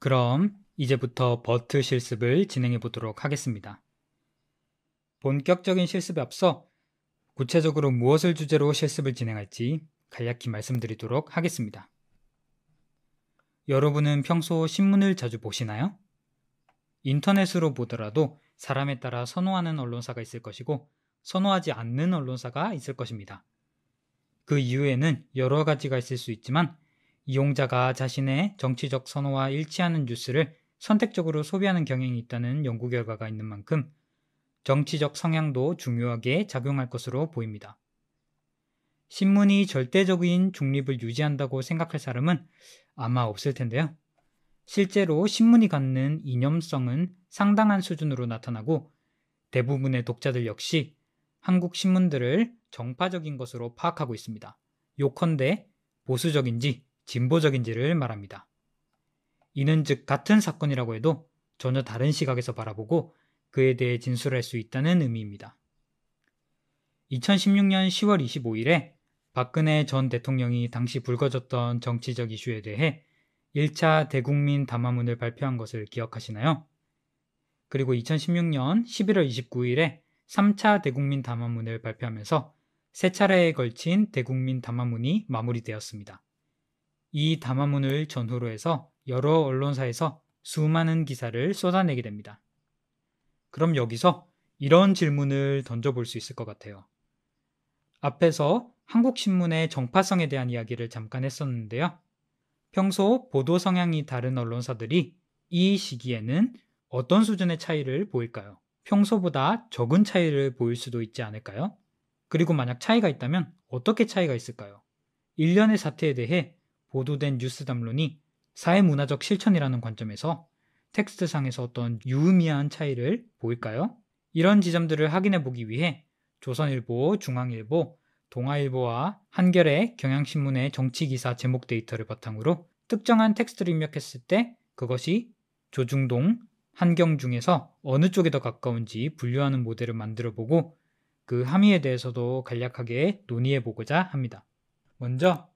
그럼 이제부터 버트 실습을 진행해 보도록 하겠습니다. 본격적인 실습에 앞서 구체적으로 무엇을 주제로 실습을 진행할지 간략히 말씀드리도록 하겠습니다. 여러분은 평소 신문을 자주 보시나요? 인터넷으로 보더라도 사람에 따라 선호하는 언론사가 있을 것이고 선호하지 않는 언론사가 있을 것입니다. 그 이유에는 여러 가지가 있을 수 있지만 이용자가 자신의 정치적 선호와 일치하는 뉴스를 선택적으로 소비하는 경향이 있다는 연구 결과가 있는 만큼 정치적 성향도 중요하게 작용할 것으로 보입니다. 신문이 절대적인 중립을 유지한다고 생각할 사람은 아마 없을 텐데요. 실제로 신문이 갖는 이념성은 상당한 수준으로 나타나고 대부분의 독자들 역시 한국 신문들을 정파적인 것으로 파악하고 있습니다. 요컨대 보수적인지 진보적인지를 말합니다. 이는 즉 같은 사건이라고 해도 전혀 다른 시각에서 바라보고 그에 대해 진술할 수 있다는 의미입니다. 2016년 10월 25일에 박근혜 전 대통령이 당시 불거졌던 정치적 이슈에 대해 1차 대국민 담화문을 발표한 것을 기억하시나요? 그리고 2016년 11월 29일에 3차 대국민 담화문을 발표하면서 세 차례에 걸친 대국민 담화문이 마무리되었습니다. 이 담화문을 전후로 해서 여러 언론사에서 수많은 기사를 쏟아내게 됩니다. 그럼 여기서 이런 질문을 던져볼 수 있을 것 같아요. 앞에서 한국신문의 정파성에 대한 이야기를 잠깐 했었는데요. 평소 보도 성향이 다른 언론사들이 이 시기에는 어떤 수준의 차이를 보일까요? 평소보다 적은 차이를 보일 수도 있지 않을까요? 그리고 만약 차이가 있다면 어떻게 차이가 있을까요? 일련의 사태에 대해 보도된 뉴스 담론이 사회문화적 실천이라는 관점에서 텍스트상에서 어떤 유의미한 차이를 보일까요? 이런 지점들을 확인해 보기 위해 조선일보, 중앙일보, 동아일보와 한겨레, 경향신문의 정치기사 제목 데이터를 바탕으로 특정한 텍스트를 입력했을 때 그것이 조중동, 환경 중에서 어느 쪽에 더 가까운지 분류하는 모델을 만들어 보고 그 함의에 대해서도 간략하게 논의해 보고자 합니다. 먼저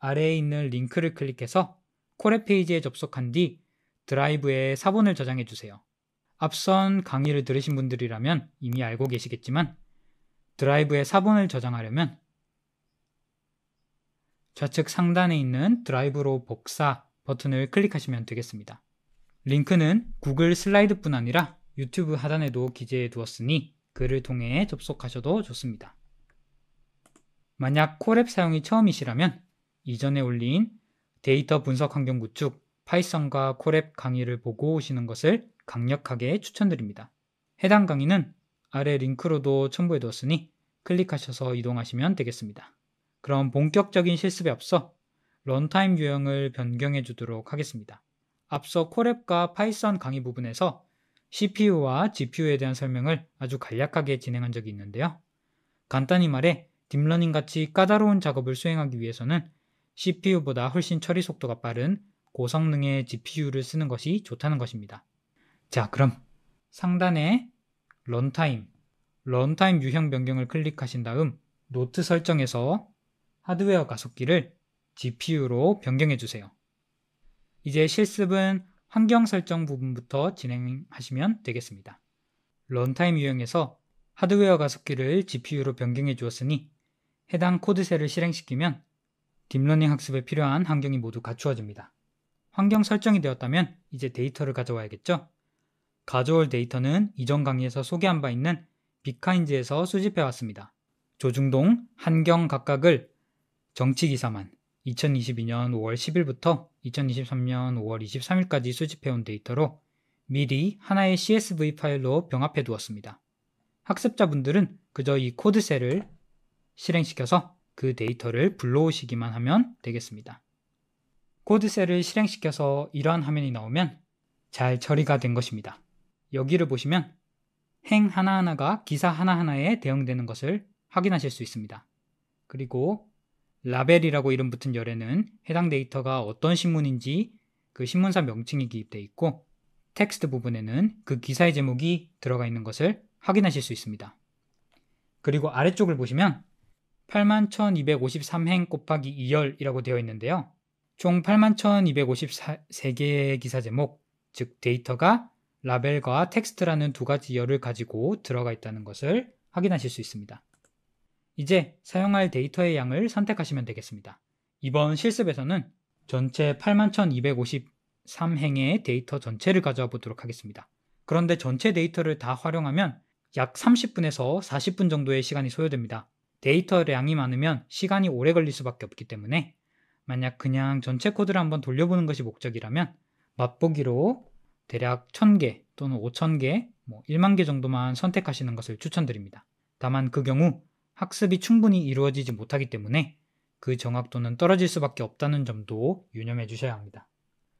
아래에 있는 링크를 클릭해서 코레 페이지에 접속한 뒤 드라이브에 사본을 저장해 주세요. 앞선 강의를 들으신 분들이라면 이미 알고 계시겠지만 드라이브에 사본을 저장하려면 좌측 상단에 있는 드라이브로 복사 버튼을 클릭하시면 되겠습니다. 링크는 구글 슬라이드뿐 아니라 유튜브 하단에도 기재해 두었으니 글을 통해 접속하셔도 좋습니다. 만약 콜앱 사용이 처음이시라면 이전에 올린 데이터 분석 환경 구축 파이썬과 콜앱 강의를 보고 오시는 것을 강력하게 추천드립니다. 해당 강의는 아래 링크로도 첨부해 두었으니 클릭하셔서 이동하시면 되겠습니다. 그럼 본격적인 실습에 앞서 런타임 유형을 변경해 주도록 하겠습니다. 앞서 코랩과 파이썬 강의 부분에서 CPU와 GPU에 대한 설명을 아주 간략하게 진행한 적이 있는데요. 간단히 말해 딥러닝 같이 까다로운 작업을 수행하기 위해서는 CPU보다 훨씬 처리 속도가 빠른 고성능의 GPU를 쓰는 것이 좋다는 것입니다. 자, 그럼 상단에 런타임, 런타임 유형 변경을 클릭하신 다음 노트 설정에서 하드웨어 가속기를 GPU로 변경해 주세요. 이제 실습은 환경 설정 부분부터 진행하시면 되겠습니다. 런타임 유형에서 하드웨어 가속기를 GPU로 변경해 주었으니 해당 코드셋을 실행시키면 딥러닝 학습에 필요한 환경이 모두 갖추어집니다. 환경 설정이 되었다면 이제 데이터를 가져와야겠죠? 가져올 데이터는 이전 강의에서 소개한 바 있는 비카인즈에서 수집해 왔습니다. 조중동, 환경 각각을 정치기사만, 2022년 5월 10일부터 2023년 5월 23일까지 수집해온 데이터로 미리 하나의 CSV 파일로 병합해 두었습니다. 학습자분들은 그저 이 코드셀을 실행시켜서 그 데이터를 불러오시기만 하면 되겠습니다. 코드셀을 실행시켜서 이러한 화면이 나오면 잘 처리가 된 것입니다. 여기를 보시면 행 하나하나가 기사 하나하나에 대응되는 것을 확인하실 수 있습니다. 그리고 라벨이라고 이름 붙은 열에는 해당 데이터가 어떤 신문인지 그 신문사 명칭이 기입되어 있고 텍스트 부분에는 그 기사의 제목이 들어가 있는 것을 확인하실 수 있습니다. 그리고 아래쪽을 보시면 81,253행 곱하기 2열이라고 되어 있는데요. 총 81,253개의 기사 제목, 즉 데이터가 라벨과 텍스트라는 두 가지 열을 가지고 들어가 있다는 것을 확인하실 수 있습니다. 이제 사용할 데이터의 양을 선택하시면 되겠습니다. 이번 실습에서는 전체 81,253행의 데이터 전체를 가져와 보도록 하겠습니다. 그런데 전체 데이터를 다 활용하면 약 30분에서 40분 정도의 시간이 소요됩니다. 데이터량이 많으면 시간이 오래 걸릴 수밖에 없기 때문에 만약 그냥 전체 코드를 한번 돌려보는 것이 목적이라면 맛보기로 대략 1000개 또는 5000개, 뭐 1만 개 정도만 선택하시는 것을 추천드립니다. 다만 그 경우 학습이 충분히 이루어지지 못하기 때문에 그 정확도는 떨어질 수밖에 없다는 점도 유념해 주셔야 합니다.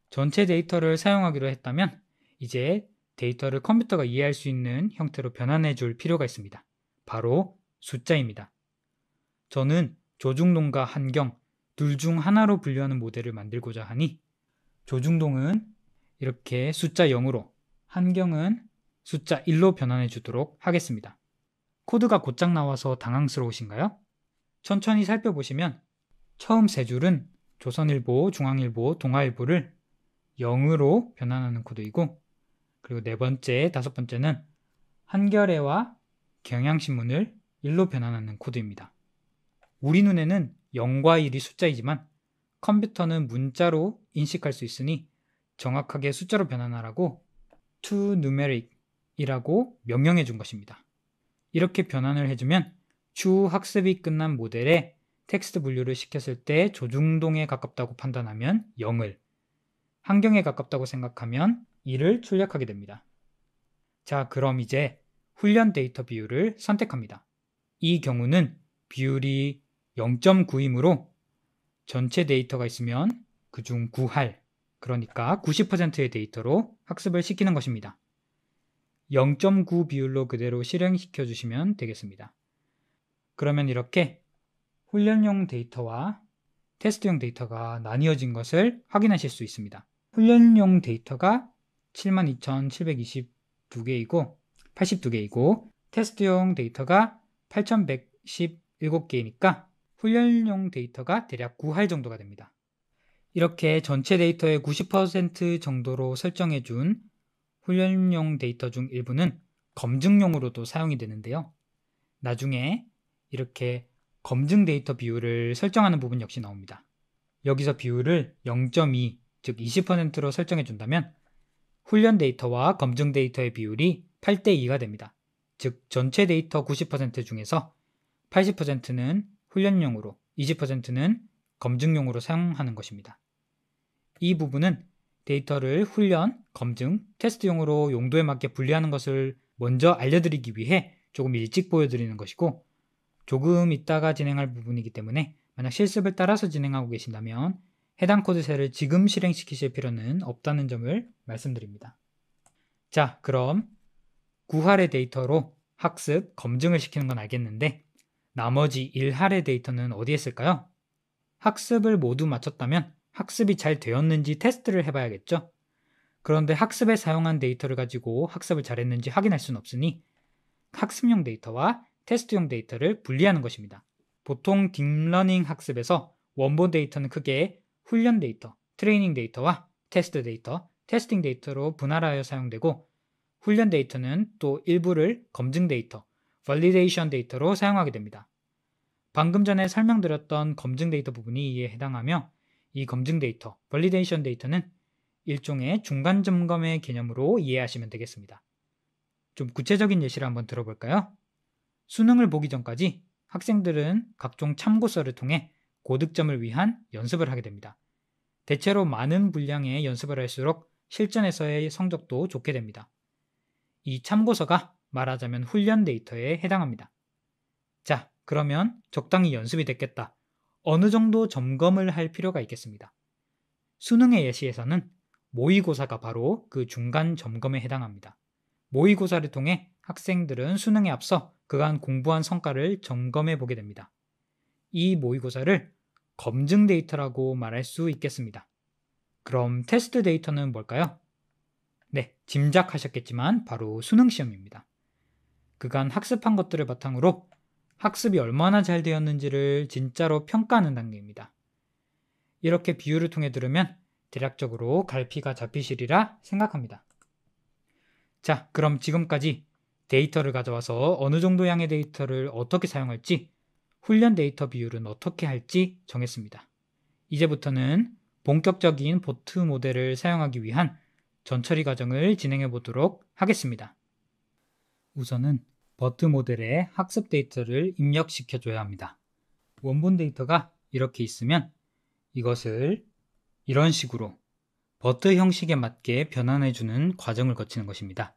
전체 데이터를 사용하기로 했다면 이제 데이터를 컴퓨터가 이해할 수 있는 형태로 변환해 줄 필요가 있습니다. 바로 숫자입니다. 저는 조중동과 한경 둘 중 하나로 분류하는 모델을 만들고자 하니 조중동은 이렇게 숫자 0으로 한경은 숫자 1로 변환해 주도록 하겠습니다. 코드가 곧장 나와서 당황스러우신가요? 천천히 살펴보시면 처음 세 줄은 조선일보, 중앙일보, 동아일보를 0으로 변환하는 코드이고 그리고 네 번째, 다섯 번째는 한겨레와 경향신문을 1로 변환하는 코드입니다. 우리 눈에는 0과 1이 숫자이지만 컴퓨터는 문자로 인식할 수 있으니 정확하게 숫자로 변환하라고 to numeric이라고 명령해 준 것입니다. 이렇게 변환을 해주면 추후 학습이 끝난 모델에 텍스트 분류를 시켰을 때 조중동에 가깝다고 판단하면 0을, 환경에 가깝다고 생각하면 2를 출력하게 됩니다. 자, 그럼 이제 훈련 데이터 비율을 선택합니다. 이 경우는 비율이 0.9이므로 전체 데이터가 있으면 그중 9할, 그러니까 90%의 데이터로 학습을 시키는 것입니다. 0.9 비율로 그대로 실행시켜 주시면 되겠습니다. 그러면 이렇게 훈련용 데이터와 테스트용 데이터가 나뉘어진 것을 확인하실 수 있습니다. 훈련용 데이터가 72,722개이고 82개이고 테스트용 데이터가 8,117개이니까 훈련용 데이터가 대략 9할 정도가 됩니다. 이렇게 전체 데이터의 90% 정도로 설정해 준 훈련용 데이터 중 일부는 검증용으로도 사용이 되는데요. 나중에 이렇게 검증 데이터 비율을 설정하는 부분 역시 나옵니다. 여기서 비율을 0.2, 즉 20%로 설정해 준다면 훈련 데이터와 검증 데이터의 비율이 8대 2가 됩니다. 즉 전체 데이터 90% 중에서 80%는 훈련용으로, 20%는 검증용으로 사용하는 것입니다. 이 부분은 데이터를 훈련, 검증, 테스트용으로 용도에 맞게 분리하는 것을 먼저 알려드리기 위해 조금 일찍 보여드리는 것이고 조금 있다가 진행할 부분이기 때문에 만약 실습을 따라서 진행하고 계신다면 해당 코드셋을 지금 실행시키실 필요는 없다는 점을 말씀드립니다. 자, 그럼 9할의 데이터로 학습, 검증을 시키는 건 알겠는데 나머지 1할의 데이터는 어디에 쓸까요? 학습을 모두 마쳤다면 학습이 잘 되었는지 테스트를 해봐야겠죠? 그런데 학습에 사용한 데이터를 가지고 학습을 잘했는지 확인할 수는 없으니 학습용 데이터와 테스트용 데이터를 분리하는 것입니다. 보통 딥러닝 학습에서 원본 데이터는 크게 훈련 데이터, 트레이닝 데이터와 테스트 데이터, 테스팅 데이터로 분할하여 사용되고 훈련 데이터는 또 일부를 검증 데이터, v 리데이션 데이터로 사용하게 됩니다. 방금 전에 설명드렸던 검증 데이터 부분이 이에 해당하며 이 검증 데이터, validation 데이터는 일종의 중간 점검의 개념으로 이해하시면 되겠습니다. 좀 구체적인 예시를 한번 들어볼까요? 수능을 보기 전까지 학생들은 각종 참고서를 통해 고득점을 위한 연습을 하게 됩니다. 대체로 많은 분량의 연습을 할수록 실전에서의 성적도 좋게 됩니다. 이 참고서가 말하자면 훈련 데이터에 해당합니다. 자, 그러면 적당히 연습이 됐겠다. 어느 정도 점검을 할 필요가 있겠습니다. 수능의 예시에서는 모의고사가 바로 그 중간 점검에 해당합니다. 모의고사를 통해 학생들은 수능에 앞서 그간 공부한 성과를 점검해 보게 됩니다. 이 모의고사를 검증 데이터라고 말할 수 있겠습니다. 그럼 테스트 데이터는 뭘까요? 네, 짐작하셨겠지만 바로 수능 시험입니다. 그간 학습한 것들을 바탕으로 학습이 얼마나 잘 되었는지를 진짜로 평가하는 단계입니다. 이렇게 비유를 통해 들으면 대략적으로 갈피가 잡히시리라 생각합니다. 자, 그럼 지금까지 데이터를 가져와서 어느 정도 양의 데이터를 어떻게 사용할지, 훈련 데이터 비율은 어떻게 할지 정했습니다. 이제부터는 본격적인 보트 모델을 사용하기 위한 전처리 과정을 진행해 보도록 하겠습니다. 우선은 버트 모델에 학습 데이터를 입력시켜줘야 합니다. 원본 데이터가 이렇게 있으면 이것을 이런 식으로 버트 형식에 맞게 변환해주는 과정을 거치는 것입니다.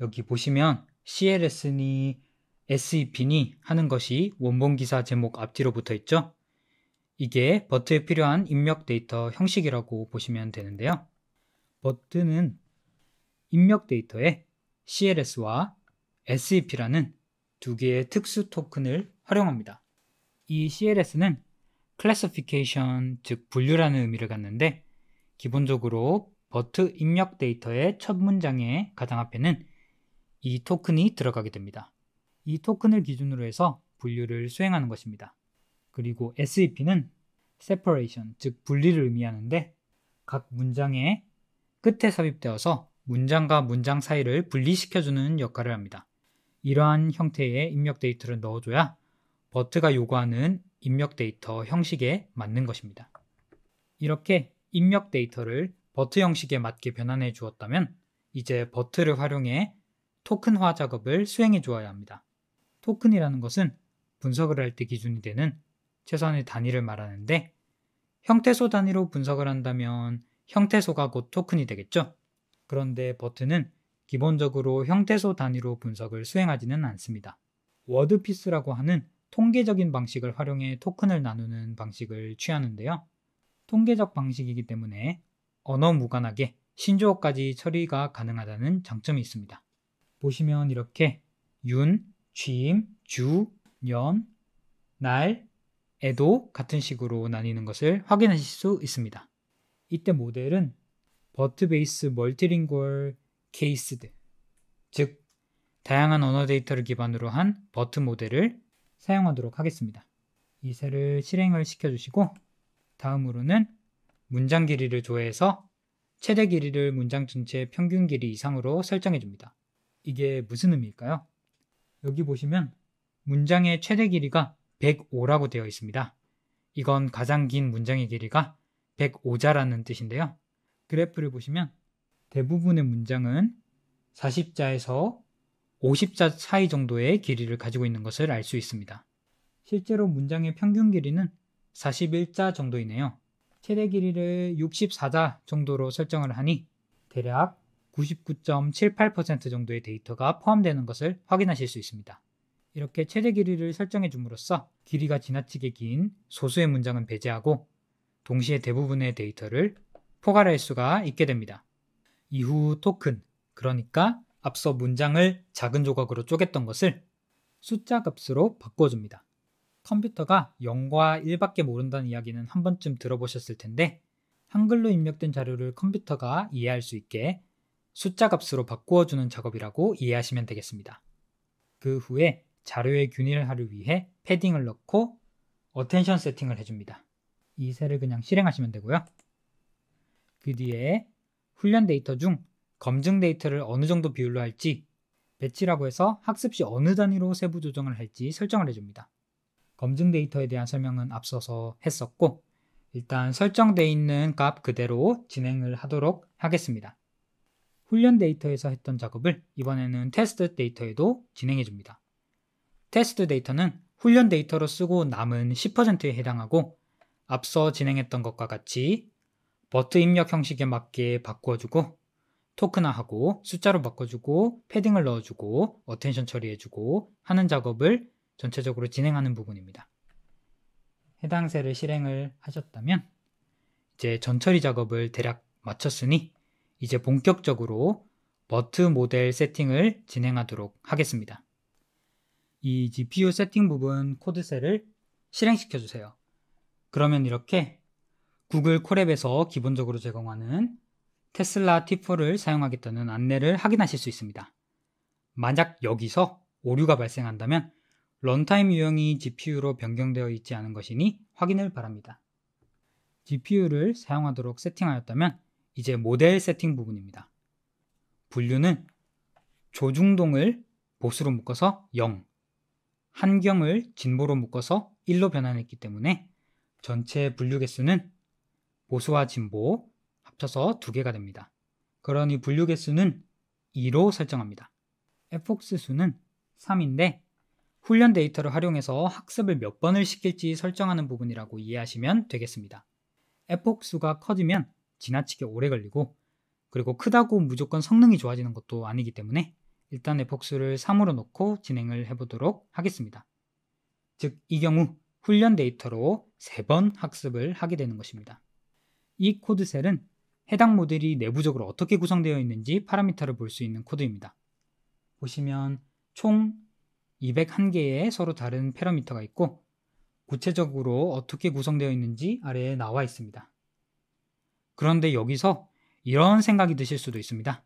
여기 보시면 CLS니 SEP니 하는 것이 원본 기사 제목 앞뒤로 붙어 있죠? 이게 버트에 필요한 입력 데이터 형식이라고 보시면 되는데요. 버트는 입력 데이터에 CLS와 SEP라는 두 개의 특수 토큰을 활용합니다. 이 CLS는 classification, 즉 분류라는 의미를 갖는데 기본적으로 버트 입력 데이터의 첫 문장의 가장 앞에는 이 토큰이 들어가게 됩니다. 이 토큰을 기준으로 해서 분류를 수행하는 것입니다. 그리고 SEP는 separation, 즉 분리를 의미하는데 각 문장의 끝에 삽입되어서 문장과 문장 사이를 분리시켜주는 역할을 합니다. 이러한 형태의 입력 데이터를 넣어줘야 버트가 요구하는 입력 데이터 형식에 맞는 것입니다. 이렇게 입력 데이터를 버트 형식에 맞게 변환해 주었다면 이제 버트를 활용해 토큰화 작업을 수행해 주어야 합니다. 토큰이라는 것은 분석을 할 때 기준이 되는 최선의 단위를 말하는데 형태소 단위로 분석을 한다면 형태소가 곧 토큰이 되겠죠? 그런데 버트는 기본적으로 형태소 단위로 분석을 수행하지는 않습니다. 워드피스라고 하는 통계적인 방식을 활용해 토큰을 나누는 방식을 취하는데요. 통계적 방식이기 때문에 언어 무관하게 신조어까지 처리가 가능하다는 장점이 있습니다. 보시면 이렇게 윤, 취임, 주, 년, 날, 에도 같은 식으로 나뉘는 것을 확인하실 수 있습니다. 이때 모델은 버트베이스 멀티링골 케이스드, 즉 다양한 언어 데이터를 기반으로 한 버트 모델을 사용하도록 하겠습니다. 이 셀을 실행을 시켜주시고 다음으로는 문장 길이를 조회해서 최대 길이를 문장 전체 평균 길이 이상으로 설정해 줍니다. 이게 무슨 의미일까요? 여기 보시면 문장의 최대 길이가 105라고 되어 있습니다. 이건 가장 긴 문장의 길이가 105자라는 뜻인데요. 그래프를 보시면 대부분의 문장은 40자에서 50자 사이 정도의 길이를 가지고 있는 것을 알 수 있습니다. 실제로 문장의 평균 길이는 41자 정도이네요. 최대 길이를 64자 정도로 설정을 하니 대략 99.78% 정도의 데이터가 포함되는 것을 확인하실 수 있습니다. 이렇게 최대 길이를 설정해 줌으로써 길이가 지나치게 긴 소수의 문장은 배제하고 동시에 대부분의 데이터를 포괄할 수가 있게 됩니다. 이후 토큰, 그러니까 앞서 문장을 작은 조각으로 쪼갰던 것을 숫자 값으로 바꿔줍니다. 컴퓨터가 0과 1밖에 모른다는 이야기는 한 번쯤 들어보셨을 텐데 한글로 입력된 자료를 컴퓨터가 이해할 수 있게 숫자 값으로 바꾸어주는 작업이라고 이해하시면 되겠습니다. 그 후에 자료의 균일화를 위해 패딩을 넣고 어텐션 세팅을 해줍니다. 이셀를 그냥 실행하시면 되고요. 그 뒤에 훈련 데이터 중 검증 데이터를 어느 정도 비율로 할지, 배치라고 해서 학습 시 어느 단위로 세부 조정을 할지 설정을 해줍니다. 검증 데이터에 대한 설명은 앞서서 했었고, 일단 설정되어 있는 값 그대로 진행을 하도록 하겠습니다. 훈련 데이터에서 했던 작업을 이번에는 테스트 데이터에도 진행해 줍니다. 테스트 데이터는 훈련 데이터로 쓰고 남은 10%에 해당하고 앞서 진행했던 것과 같이 버트 입력 형식에 맞게 바꿔주고 토크나하고 숫자로 바꿔주고 패딩을 넣어주고 어텐션 처리해주고 하는 작업을 전체적으로 진행하는 부분입니다. 해당 셀을 실행을 하셨다면 이제 전처리 작업을 대략 마쳤으니 이제 본격적으로 버트 모델 세팅을 진행하도록 하겠습니다. 이 GPU 세팅 부분 코드셀을 실행시켜 주세요. 그러면 이렇게 구글 콜앱에서 기본적으로 제공하는 테슬라 T4를 사용하겠다는 안내를 확인하실 수 있습니다. 만약 여기서 오류가 발생한다면 런타임 유형이 GPU로 변경되어 있지 않은 것이니 확인을 바랍니다. GPU를 사용하도록 세팅하였다면 이제 모델 세팅 부분입니다. 분류는 조중동을 보수로 묶어서 0, 한경을 진보로 묶어서 1로 변환했기 때문에 전체 분류 개수는 보수와 진보 합쳐서 두 개가 됩니다. 그러니 분류 개수는 2로 설정합니다. fx 수는 3인데 훈련 데이터를 활용해서 학습을 몇 번을 시킬지 설정하는 부분이라고 이해하시면 되겠습니다. fx 수가 커지면 지나치게 오래 걸리고 그리고 크다고 무조건 성능이 좋아지는 것도 아니기 때문에 일단 fx 수를 3으로 놓고 진행을 해보도록 하겠습니다. 즉 이 경우 훈련 데이터로 3번 학습을 하게 되는 것입니다. 이 코드셀은 해당 모델이 내부적으로 어떻게 구성되어 있는지 파라미터를 볼 수 있는 코드입니다. 보시면 총 201개의 서로 다른 파라미터가 있고 구체적으로 어떻게 구성되어 있는지 아래에 나와 있습니다. 그런데 여기서 이런 생각이 드실 수도 있습니다.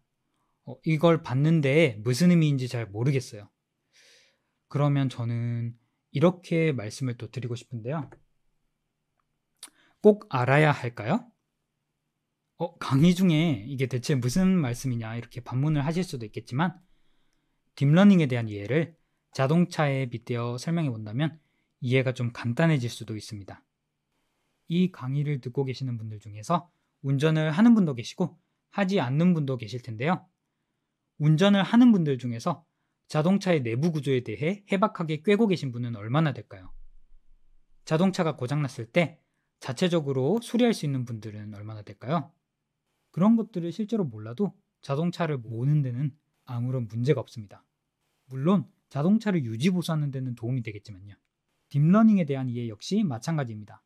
어, 이걸 봤는데 무슨 의미인지 잘 모르겠어요. 그러면 저는 이렇게 말씀을 또 드리고 싶은데요. 꼭 알아야 할까요? 어, 강의 중에 이게 대체 무슨 말씀이냐 이렇게 반문을 하실 수도 있겠지만 딥러닝에 대한 이해를 자동차에 빗대어 설명해 본다면 이해가 좀 간단해질 수도 있습니다. 이 강의를 듣고 계시는 분들 중에서 운전을 하는 분도 계시고 하지 않는 분도 계실 텐데요. 운전을 하는 분들 중에서 자동차의 내부 구조에 대해 해박하게 꿰고 계신 분은 얼마나 될까요? 자동차가 고장났을 때 자체적으로 수리할 수 있는 분들은 얼마나 될까요? 그런 것들을 실제로 몰라도 자동차를 모는 데는 아무런 문제가 없습니다. 물론 자동차를 유지 보수하는 데는 도움이 되겠지만요. 딥러닝에 대한 이해 역시 마찬가지입니다.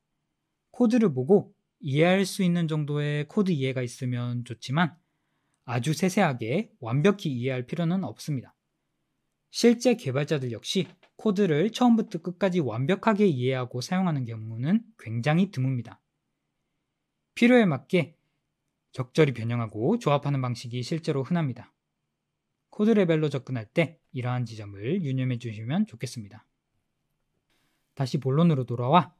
코드를 보고 이해할 수 있는 정도의 코드 이해가 있으면 좋지만 아주 세세하게 완벽히 이해할 필요는 없습니다. 실제 개발자들 역시 코드를 처음부터 끝까지 완벽하게 이해하고 사용하는 경우는 굉장히 드뭅니다. 필요에 맞게 적절히 변형하고 조합하는 방식이 실제로 흔합니다. 코드 레벨로 접근할 때 이러한 지점을 유념해 주시면 좋겠습니다. 다시 본론으로 돌아와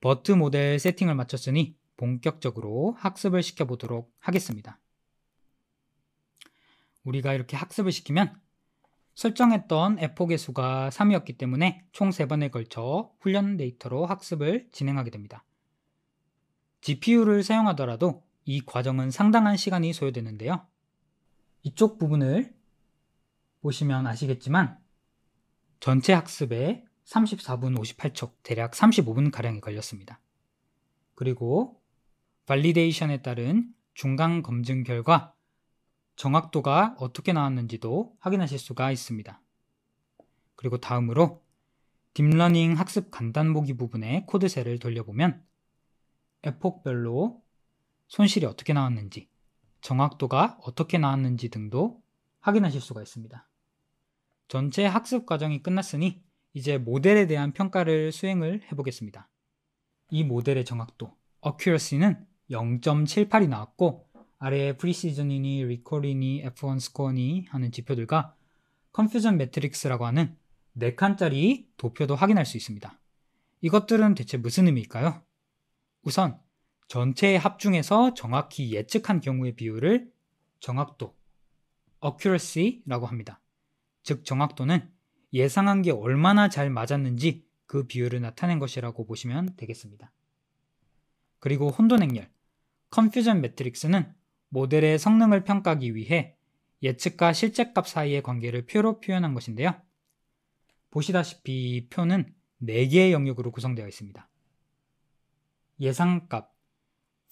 버트 모델 세팅을 마쳤으니 본격적으로 학습을 시켜보도록 하겠습니다. 우리가 이렇게 학습을 시키면 설정했던 에폭의 수가 3이었기 때문에 총 3번에 걸쳐 훈련 데이터로 학습을 진행하게 됩니다. GPU를 사용하더라도 이 과정은 상당한 시간이 소요되는데요. 이쪽 부분을 보시면 아시겠지만 전체 학습에 34분 58초, 대략 35분가량이 걸렸습니다. 그리고 발리데이션에 따른 중간 검증 결과 정확도가 어떻게 나왔는지도 확인하실 수가 있습니다. 그리고 다음으로 딥러닝 학습 간단보기 부분의 코드셀을 돌려보면 에폭별로 손실이 어떻게 나왔는지, 정확도가 어떻게 나왔는지 등도 확인하실 수가 있습니다. 전체 학습 과정이 끝났으니 이제 모델에 대한 평가를 수행을 해보겠습니다. 이 모델의 정확도, accuracy는 0.78이 나왔고 아래에 프리시즌이니 리콜이니 F1 스코어니 하는 지표들과 컨퓨전 매트릭스라고 하는 4칸짜리 도표도 확인할 수 있습니다. 이것들은 대체 무슨 의미일까요? 우선 전체의 합중에서 정확히 예측한 경우의 비율을 정확도, accuracy라고 합니다. 즉 정확도는 예상한 게 얼마나 잘 맞았는지 그 비율을 나타낸 것이라고 보시면 되겠습니다. 그리고 혼돈 행렬, confusion matrix는 모델의 성능을 평가하기 위해 예측과 실제 값 사이의 관계를 표로 표현한 것인데요. 보시다시피 표는 4개의 영역으로 구성되어 있습니다. 예상값,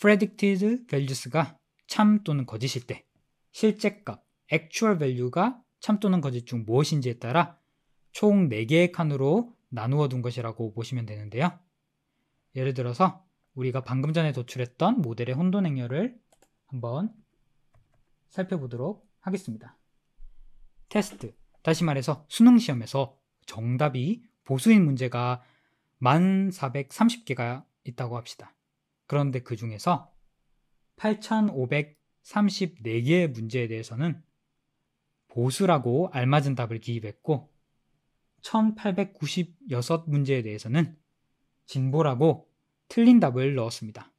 predicted values가 참 또는 거짓일 때 실제값 actual value가 참 또는 거짓 중 무엇인지에 따라 총 4개의 칸으로 나누어 둔 것이라고 보시면 되는데요. 예를 들어서 우리가 방금 전에 도출했던 모델의 혼돈 행렬을 한번 살펴보도록 하겠습니다. 테스트, 다시 말해서 수능 시험에서 정답이 보수인 문제가 1430개가 있다고 합시다. 그런데 그 중에서 8,534개의 문제에 대해서는 보수라고 알맞은 답을 기입했고 1,896문제에 대해서는 진보라고 틀린 답을 넣었습니다.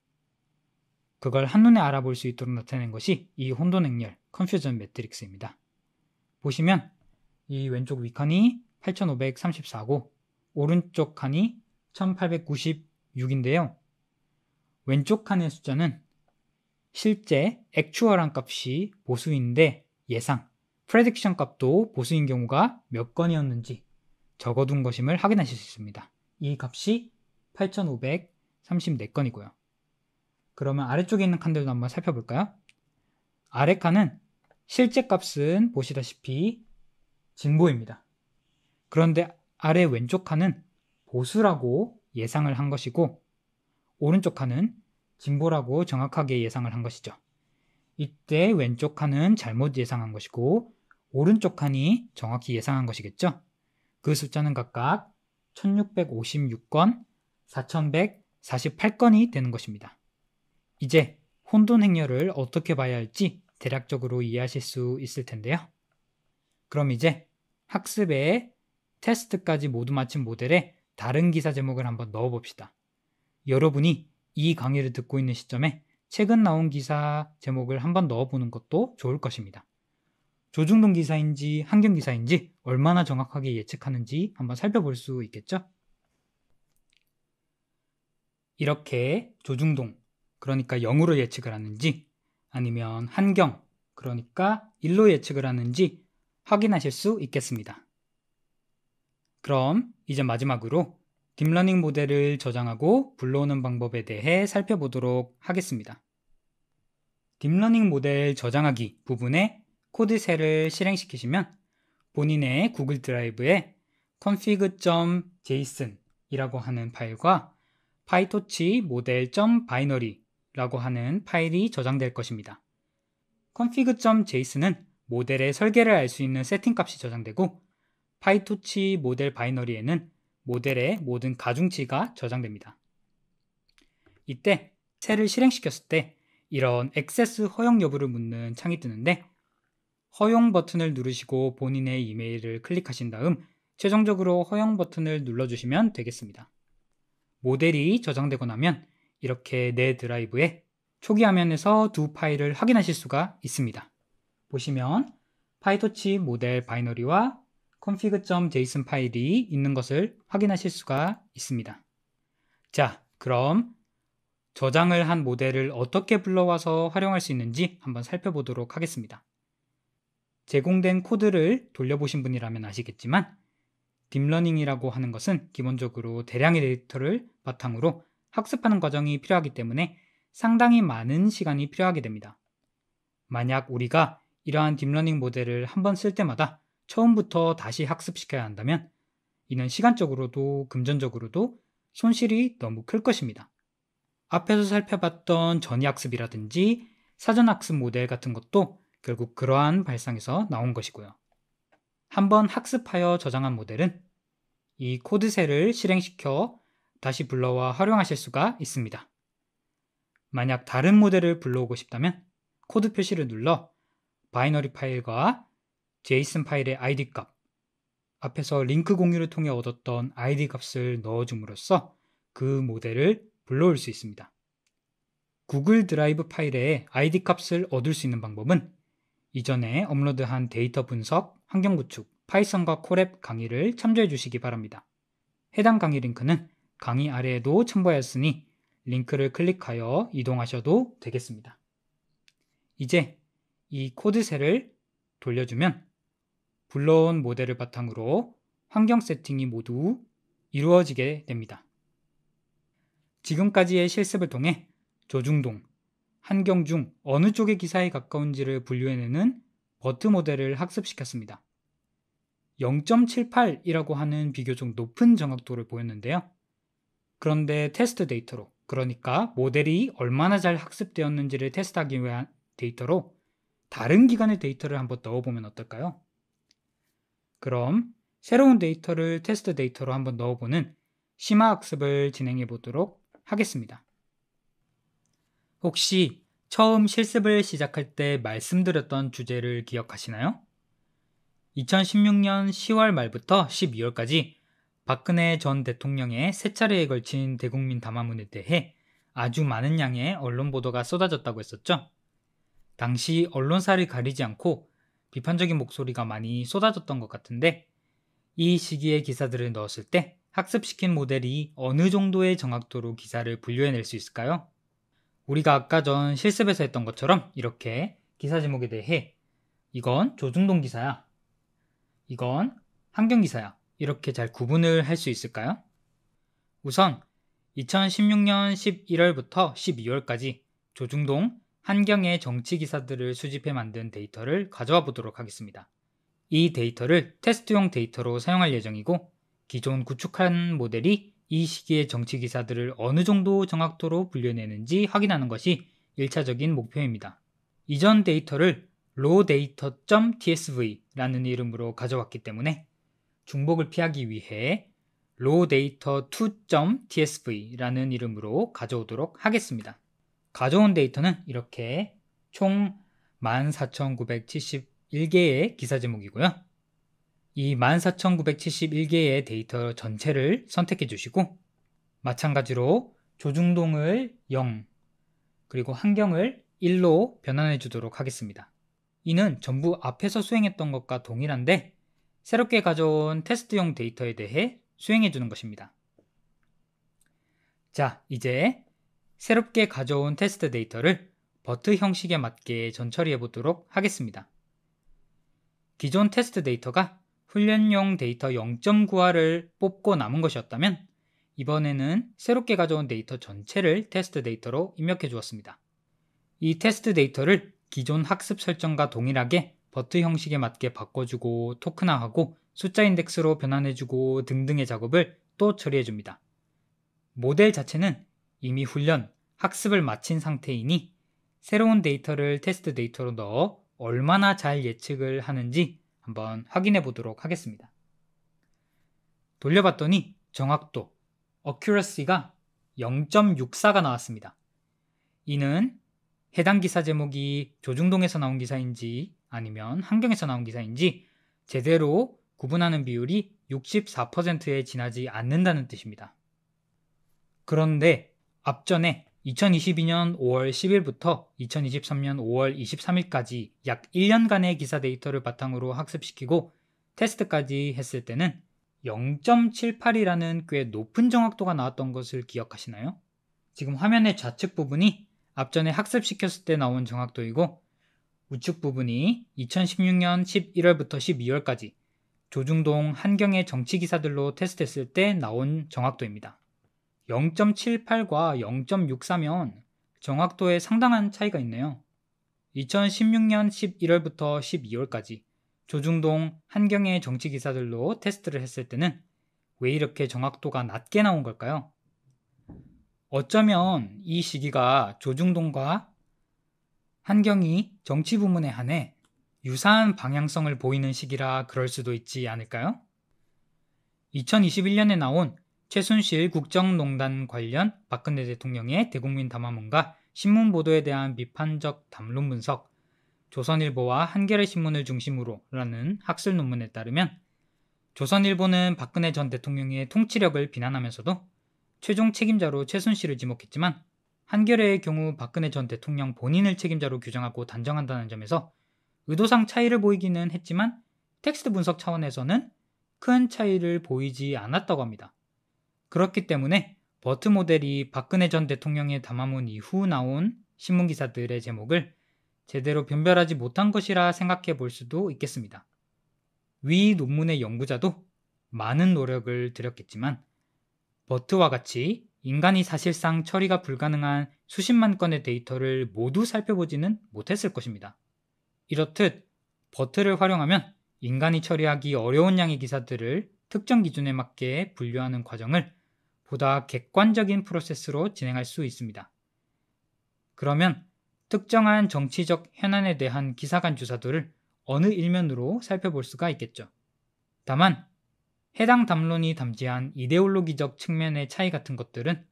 그걸 한눈에 알아볼 수 있도록 나타낸 것이 이 혼돈 행렬 컨퓨전 매트릭스입니다. 보시면 이 왼쪽 위칸이 8,534고 오른쪽 칸이 1,896인데요. 왼쪽 칸의 숫자는 실제 액추얼한 값이 보수인데 예상, 프레딕션 값도 보수인 경우가 몇 건이었는지 적어둔 것임을 확인하실 수 있습니다. 이 값이 8,534건이고요. 그러면 아래쪽에 있는 칸들도 한번 살펴볼까요? 아래 칸은 실제 값은 보시다시피 진보입니다. 그런데 아래 왼쪽 칸은 보수라고 예상을 한 것이고 오른쪽 칸은 진보라고 정확하게 예상을 한 것이죠. 이때 왼쪽 칸은 잘못 예상한 것이고 오른쪽 칸이 정확히 예상한 것이겠죠. 그 숫자는 각각 1656건, 4148건이 되는 것입니다. 이제 혼돈 행렬을 어떻게 봐야 할지 대략적으로 이해하실 수 있을 텐데요. 그럼 이제 학습의 테스트까지 모두 마친 모델에 다른 기사 제목을 한번 넣어봅시다. 여러분이 이 강의를 듣고 있는 시점에 최근 나온 기사 제목을 한번 넣어보는 것도 좋을 것입니다. 조중동 기사인지 한경 기사인지 얼마나 정확하게 예측하는지 한번 살펴볼 수 있겠죠? 이렇게 조중동, 그러니까 0으로 예측을 하는지 아니면 한경, 그러니까 1로 예측을 하는지 확인하실 수 있겠습니다. 그럼 이제 마지막으로 딥러닝 모델을 저장하고 불러오는 방법에 대해 살펴보도록 하겠습니다. 딥러닝 모델 저장하기 부분에 코드셀을 실행시키시면 본인의 구글 드라이브에 config.json이라고 하는 파일과 pytorch model.binary라고 하는 파일이 저장될 것입니다. config.json은 모델의 설계를 알 수 있는 세팅 값이 저장되고 pytorch model 에는 모델의 모든 가중치가 저장됩니다. 이때 셀을 실행시켰을 때 이런 액세스 허용 여부를 묻는 창이 뜨는데 허용 버튼을 누르시고 본인의 이메일을 클릭하신 다음 최종적으로 허용 버튼을 눌러주시면 되겠습니다. 모델이 저장되고 나면 이렇게 내 드라이브에 초기 화면에서 두 파일을 확인하실 수가 있습니다. 보시면 파이토치 모델 바이너리와 config.json 파일이 있는 것을 확인하실 수가 있습니다. 자, 그럼 저장을 한 모델을 어떻게 불러와서 활용할 수 있는지 한번 살펴보도록 하겠습니다. 제공된 코드를 돌려보신 분이라면 아시겠지만 딥러닝이라고 하는 것은 기본적으로 대량의 데이터를 바탕으로 학습하는 과정이 필요하기 때문에 상당히 많은 시간이 필요하게 됩니다. 만약 우리가 이러한 딥러닝 모델을 한번 쓸 때마다 처음부터 다시 학습시켜야 한다면 이는 시간적으로도 금전적으로도 손실이 너무 클 것입니다. 앞에서 살펴봤던 전이학습이라든지 사전학습 모델 같은 것도 결국 그러한 발상에서 나온 것이고요. 한번 학습하여 저장한 모델은 이 코드셀을 실행시켜 다시 불러와 활용하실 수가 있습니다. 만약 다른 모델을 불러오고 싶다면 코드 표시를 눌러 바이너리 파일과 제이슨 파일의 id 값, 앞에서 링크 공유를 통해 얻었던 id 값을 넣어줌으로써 그 모델을 불러올 수 있습니다. 구글 드라이브 파일의 id 값을 얻을 수 있는 방법은 이전에 업로드한 데이터 분석, 환경 구축, 파이썬과 콜앱 강의를 참조해 주시기 바랍니다. 해당 강의 링크는 강의 아래에도 첨부하였으니 링크를 클릭하여 이동하셔도 되겠습니다. 이제 이 코드셀을 돌려주면 불러온 모델을 바탕으로 환경 세팅이 모두 이루어지게 됩니다. 지금까지의 실습을 통해 조중동, 환경중 어느 쪽의 기사에 가까운지를 분류해내는 버트 모델을 학습시켰습니다. 0.78이라고 하는 비교적 높은 정확도를 보였는데요. 그런데 테스트 데이터로, 그러니까 모델이 얼마나 잘 학습되었는지를 테스트하기 위한 데이터로 다른 기관의 데이터를 한번 넣어보면 어떨까요? 그럼 새로운 데이터를 테스트 데이터로 한번 넣어보는 심화 학습을 진행해 보도록 하겠습니다. 혹시 처음 실습을 시작할 때 말씀드렸던 주제를 기억하시나요? 2016년 10월 말부터 12월까지 박근혜 전 대통령의 세 차례에 걸친 대국민 담화문에 대해 아주 많은 양의 언론 보도가 쏟아졌다고 했었죠. 당시 언론사를 가리지 않고 비판적인 목소리가 많이 쏟아졌던 것 같은데 이시기에 기사들을 넣었을 때 학습시킨 모델이 어느 정도의 정확도로 기사를 분류해낼 수 있을까요? 우리가 아까 전 실습에서 했던 것처럼 이렇게 기사 제목에 대해 이건 조중동 기사야. 이건 한경 기사야. 이렇게 잘 구분을 할 수 있을까요? 우선 2016년 11월부터 12월까지 조중동 한경의 정치 기사들을 수집해 만든 데이터를 가져와 보도록 하겠습니다. 이 데이터를 테스트용 데이터로 사용할 예정이고 기존 구축한 모델이 이 시기의 정치 기사들을 어느 정도 정확도로 분류내는지 확인하는 것이 1차적인 목표입니다. 이전 데이터를 rawdata.tsv라는 이름으로 가져왔기 때문에 중복을 피하기 위해 rawdata2.tsv라는 이름으로 가져오도록 하겠습니다. 가져온 데이터는 이렇게 총 14,971개의 기사 제목이고요. 이 14,971개의 데이터 전체를 선택해 주시고 마찬가지로 조중동을 0 그리고 환경을 1로 변환해 주도록 하겠습니다. 이는 전부 앞에서 수행했던 것과 동일한데 새롭게 가져온 테스트용 데이터에 대해 수행해 주는 것입니다. 자, 이제 새롭게 가져온 테스트 데이터를 버트 형식에 맞게 전처리해 보도록 하겠습니다. 기존 테스트 데이터가 훈련용 데이터 0.9화를 뽑고 남은 것이었다면 이번에는 새롭게 가져온 데이터 전체를 테스트 데이터로 입력해 주었습니다. 이 테스트 데이터를 기존 학습 설정과 동일하게 버트 형식에 맞게 바꿔주고 토크나하고 숫자 인덱스로 변환해주고 등등의 작업을 또 처리해줍니다. 모델 자체는 이미 훈련, 학습을 마친 상태이니 새로운 데이터를 테스트 데이터로 넣어 얼마나 잘 예측을 하는지 한번 확인해 보도록 하겠습니다. 돌려봤더니 정확도, accuracy가 0.64가 나왔습니다. 이는 해당 기사 제목이 조중동에서 나온 기사인지 아니면 환경에서 나온 기사인지 제대로 구분하는 비율이 64%에 지나지 않는다는 뜻입니다. 그런데 앞전에 2022년 5월 10일부터 2023년 5월 23일까지 약 1년간의 기사 데이터를 바탕으로 학습시키고 테스트까지 했을 때는 0.78이라는 꽤 높은 정확도가 나왔던 것을 기억하시나요? 지금 화면의 좌측 부분이 앞전에 학습시켰을 때 나온 정확도이고 우측 부분이 2016년 11월부터 12월까지 조중동 한경의 정치 기사들로 테스트했을 때 나온 정확도입니다. 0.78과 0.64면 정확도에 상당한 차이가 있네요. 2016년 11월부터 12월까지 조중동, 한경의 정치 기사들로 테스트를 했을 때는 왜 이렇게 정확도가 낮게 나온 걸까요? 어쩌면 이 시기가 조중동과 한경이 정치 부문에 한해 유사한 방향성을 보이는 시기라 그럴 수도 있지 않을까요? 2021년에 나온 최순실 국정농단 관련 박근혜 대통령의 대국민 담화문과 신문 보도에 대한 비판적 담론 분석, 조선일보와 한겨레 신문을 중심으로라는 학술 논문에 따르면 조선일보는 박근혜 전 대통령의 통치력을 비난하면서도 최종 책임자로 최순실을 지목했지만 한겨레의 경우 박근혜 전 대통령 본인을 책임자로 규정하고 단정한다는 점에서 의도상 차이를 보이기는 했지만 텍스트 분석 차원에서는 큰 차이를 보이지 않았다고 합니다. 그렇기 때문에 버트 모델이 박근혜 전 대통령의 담화문 이후 나온 신문 기사들의 제목을 제대로 변별하지 못한 것이라 생각해 볼 수도 있겠습니다. 위 논문의 연구자도 많은 노력을 들였겠지만 버트와 같이 인간이 사실상 처리가 불가능한 수십만 건의 데이터를 모두 살펴보지는 못했을 것입니다. 이렇듯 버트를 활용하면 인간이 처리하기 어려운 양의 기사들을 특정 기준에 맞게 분류하는 과정을 보다 객관적인 프로세스로 진행할 수 있습니다. 그러면 특정한 정치적 현안에 대한 기사간 주사들을 어느 일면으로 살펴볼 수가 있겠죠. 다만 해당 담론이 담지한 이데올로기적 측면의 차이 같은 것들은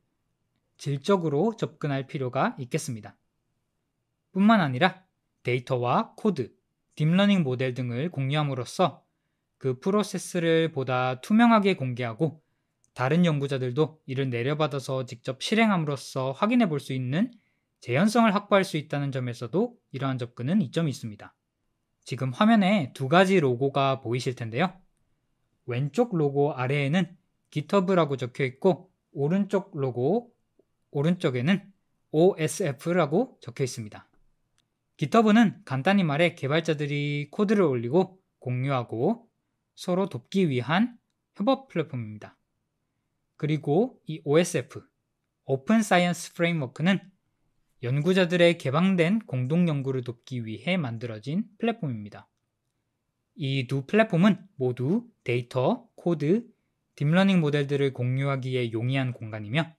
질적으로 접근할 필요가 있겠습니다. 뿐만 아니라 데이터와 코드, 딥러닝 모델 등을 공유함으로써 그 프로세스를 보다 투명하게 공개하고 다른 연구자들도 이를 내려받아서 직접 실행함으로써 확인해 볼 수 있는 재현성을 확보할 수 있다는 점에서도 이러한 접근은 이점이 있습니다. 지금 화면에 두 가지 로고가 보이실 텐데요. 왼쪽 로고 아래에는 GitHub라고 적혀 있고 오른쪽 로고 오른쪽에는 OSF라고 적혀 있습니다. GitHub는 간단히 말해 개발자들이 코드를 올리고 공유하고 서로 돕기 위한 협업 플랫폼입니다. 그리고 이 OSF, 오픈 사이언스 프레임워크는 연구자들의 개방된 공동 연구를 돕기 위해 만들어진 플랫폼입니다. 이 두 플랫폼은 모두 데이터, 코드, 딥러닝 모델들을 공유하기에 용이한 공간이며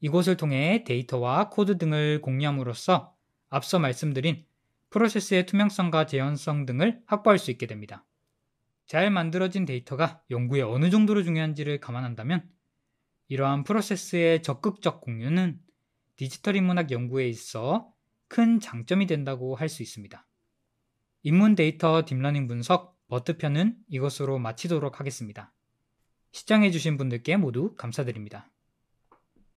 이곳을 통해 데이터와 코드 등을 공유함으로써 앞서 말씀드린 프로세스의 투명성과 재현성 등을 확보할 수 있게 됩니다. 잘 만들어진 데이터가 연구에 어느 정도로 중요한지를 감안한다면 이러한 프로세스의 적극적 공유는 디지털 인문학 연구에 있어 큰 장점이 된다고 할 수 있습니다. 인문 데이터 딥러닝 분석 버트편은 이것으로 마치도록 하겠습니다. 시청해주신 분들께 모두 감사드립니다.